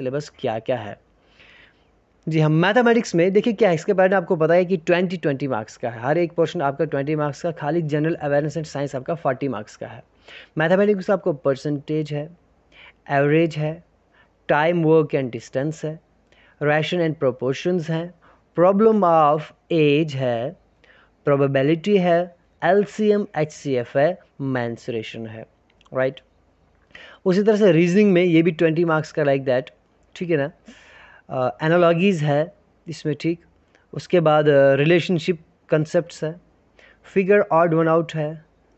Syllabus क्या क्या है जी हम हाँ, मैथमेटिक्स में देखिए क्या है इसके बारे में आपको पता है कि ट्वेंटी ट्वेंटी मार्क्स का है हर एक पोर्शन आपका ट्वेंटी मार्क्स का खाली जनरल अवेयरनेस एंड साइंस आपका फोर्टी मार्क्स का है मैथमेटिक्स आपको परसेंटेज है एवरेज है टाइम वर्क एंड डिस्टेंस है रैशन एंड प्रोपोर्शंस हैं प्रॉब्लम ऑफ एज है प्रोबेबिलिटी है L C M H C F है मैंसुरेशन है राइट right? उसी तरह से रीजनिंग में ये भी ट्वेंटी मार्क्स का लाइक दैट ठीक है ना uh, है इसमें ठीक उसके बाद रिलेशनशिप uh, कंसेप्ट है फिगर ऑड वन आउट है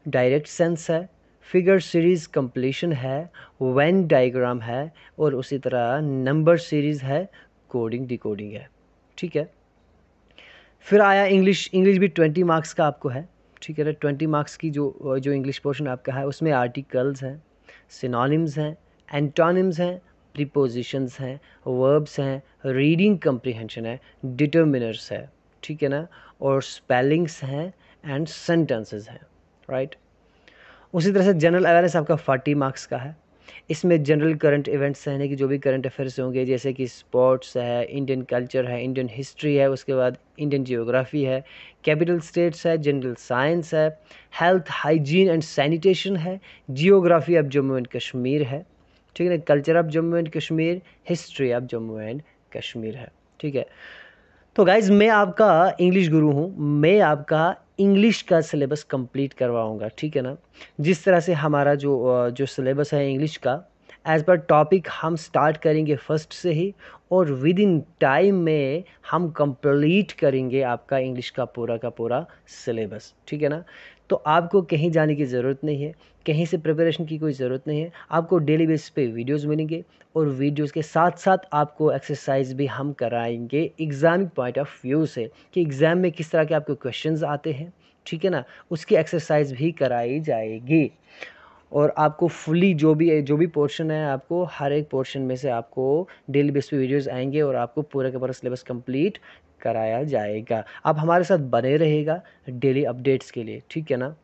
डायरेक्ट सेंस है फिगर सीरीज़ कंप्लीशन है वैन डायग्राम है और उसी तरह नंबर सीरीज़ है कोडिंग डिकोडिंग है ठीक है फिर आया इंग्लिश इंग्लिश भी ट्वेंटी मार्क्स का आपको है ठीक है ना ट्वेंटी मार्क्स की जो uh, जो इंग्लिश पोर्शन आपका है उसमें आर्टिकल्स हैं सिनोनिम्स हैं एंटोनिम्स हैं प्रीपोजिशंस हैं वर्ब्स हैं रीडिंग कंप्रीहेंशन है डिटर्मिनर्स है ठीक है ना और स्पेलिंग्स हैं एंड सेंटेंसेस हैं राइट उसी तरह से जनरल अवेयरनेस आपका फोर्टी मार्क्स का है इसमें जनरल करंट इवेंट्स हैं कि जो भी करंट अफेयर्स होंगे जैसे कि स्पोर्ट्स है इंडियन कल्चर है इंडियन हिस्ट्री है उसके बाद इंडियन जियोग्राफी है कैपिटल स्टेट्स है जनरल साइंस है हेल्थ हाइजीन एंड सैनिटेशन है geography of Jammu and Kashmir है ठीक है ना culture of Jammu and Kashmir history of Jammu and Kashmir है ठीक है तो गाइज मैं आपका इंग्लिश गुरु हूँ मैं आपका इंग्लिश का सिलेबस कंप्लीट करवाऊँगा ठीक है ना जिस तरह से हमारा जो जो सिलेबस है इंग्लिश का एज़ पर टॉपिक हम स्टार्ट करेंगे फर्स्ट से ही और विद इन टाइम में हम कंप्लीट करेंगे आपका इंग्लिश का पूरा का पूरा सिलेबस ठीक है ना तो आपको कहीं जाने की ज़रूरत नहीं है कहीं से प्रिपरेशन की कोई ज़रूरत नहीं है आपको डेली बेसिस पे वीडियोस मिलेंगे और वीडियोस के साथ साथ आपको एक्सरसाइज भी हम कराएंगे एग्ज़ाम पॉइंट ऑफ व्यू से कि एग्ज़ाम में किस तरह के आपको क्वेश्चंस आते हैं ठीक है ना उसकी एक्सरसाइज भी कराई जाएगी और आपको फुली जो भी जो भी पोर्शन है आपको हर एक पोर्शन में से आपको डेली बेस पे वीडियोस आएंगे और आपको पूरा का पूरा सिलेबस कंप्लीट कराया जाएगा आप हमारे साथ बने रहेगा डेली अपडेट्स के लिए ठीक है ना